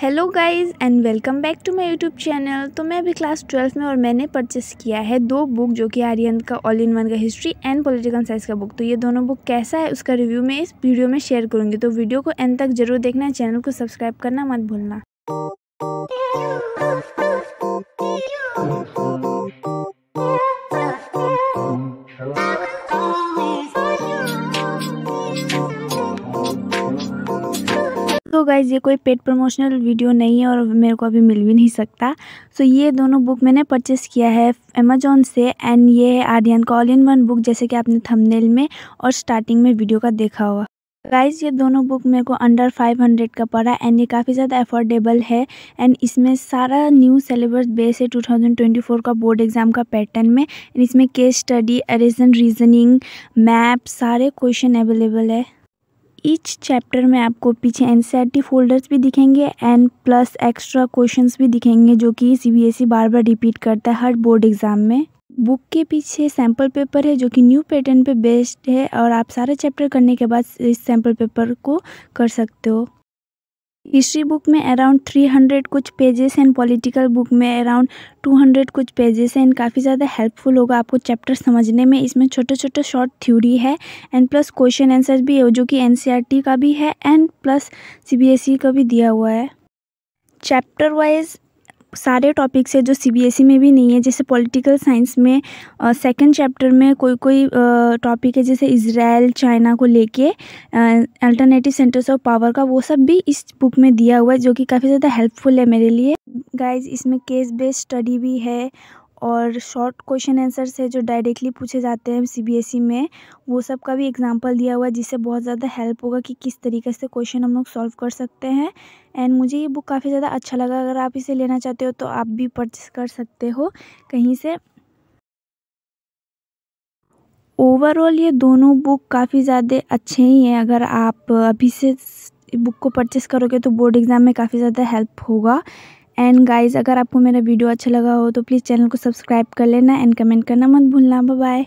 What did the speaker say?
hello guys and welcome back to my YouTube channel तो मैं अभी क्लास ट्वेल्थ में और मैंने परचेस किया है दो बुक जो कि आर्यन का ऑल इन वन का हिस्ट्री एंड पॉलिटिकल साइंस का बुक तो ये दोनों बुक कैसा है उसका रिव्यू मैं इस वीडियो में शेयर करूँगी तो वीडियो को एंड तक जरूर देखना चैनल को सब्सक्राइब करना मत भूलना तो गाइज़ ये कोई पेड प्रमोशनल वीडियो नहीं है और मेरे को अभी मिल भी नहीं सकता सो so, ये दोनों बुक मैंने परचेस किया है अमेजोन से एंड ये है आर्यन का ऑल इन वन बुक जैसे कि आपने थंबनेल में और स्टार्टिंग में वीडियो का देखा हुआ गाइज़ ये दोनों बुक मेरे को अंडर 500 का पड़ा एंड ये काफ़ी ज़्यादा एफोर्डेबल है एंड इसमें सारा न्यू सिलेबस बेस है 2024 का बोर्ड एग्ज़ाम का पैटर्न में एंड इसमें केस स्टडी एरिजन रीजनिंग मैप सारे क्वेश्चन अवेलेबल है इस चैप्टर में आपको पीछे एन फोल्डर्स e भी दिखेंगे एंड प्लस एक्स्ट्रा क्वेश्चंस भी दिखेंगे जो कि सीबीएसई बार बार रिपीट करता है हर बोर्ड एग्जाम में बुक के पीछे सैम्पल पेपर है जो कि न्यू पैटर्न पे बेस्ड है और आप सारे चैप्टर करने के बाद इस सैम्पल पेपर को कर सकते हो हिस्ट्री बुक में अराउंड थ्री हंड्रेड कुछ पेजेस एंड पॉलिटिकल बुक में अराउंड टू हंड्रेड कुछ पेजेस हैं एंड काफ़ी ज़्यादा हेल्पफुल होगा आपको चैप्टर समझने में इसमें छोटे छोटे शॉर्ट थ्योरी है एंड प्लस क्वेश्चन आंसर भी है जो कि एन e का भी है एंड प्लस सी का भी दिया हुआ है चैप्टर वाइज सारे टॉपिक्स है जो सीबीएसई e में भी नहीं है जैसे पॉलिटिकल साइंस में सेकंड चैप्टर में कोई कोई टॉपिक है जैसे इसराइल चाइना को लेके अल्टरनेटिव सेंटर्स ऑफ पावर का वो सब भी इस बुक में दिया हुआ है जो कि काफ़ी ज़्यादा हेल्पफुल है मेरे लिए गाइज इसमें केस बेस्ड स्टडी भी है और शॉर्ट क्वेश्चन आंसर से जो डायरेक्टली पूछे जाते हैं सीबीएसई e में वो सब का भी एग्जांपल दिया हुआ है जिससे बहुत ज़्यादा हेल्प होगा कि किस तरीके से क्वेश्चन हम लोग सॉल्व कर सकते हैं एंड मुझे ये बुक काफ़ी ज़्यादा अच्छा लगा अगर आप इसे लेना चाहते हो तो आप भी परचेस कर सकते हो कहीं से ओवरऑल ये दोनों बुक काफ़ी ज़्यादा अच्छे ही हैं अगर आप अभी से बुक को परचेस करोगे तो बोर्ड एग्ज़ाम में काफ़ी ज़्यादा हेल्प होगा एंड गाइस अगर आपको मेरा वीडियो अच्छा लगा हो तो प्लीज़ चैनल को सब्सक्राइब कर लेना एंड कमेंट करना मत भूलना बाय बाय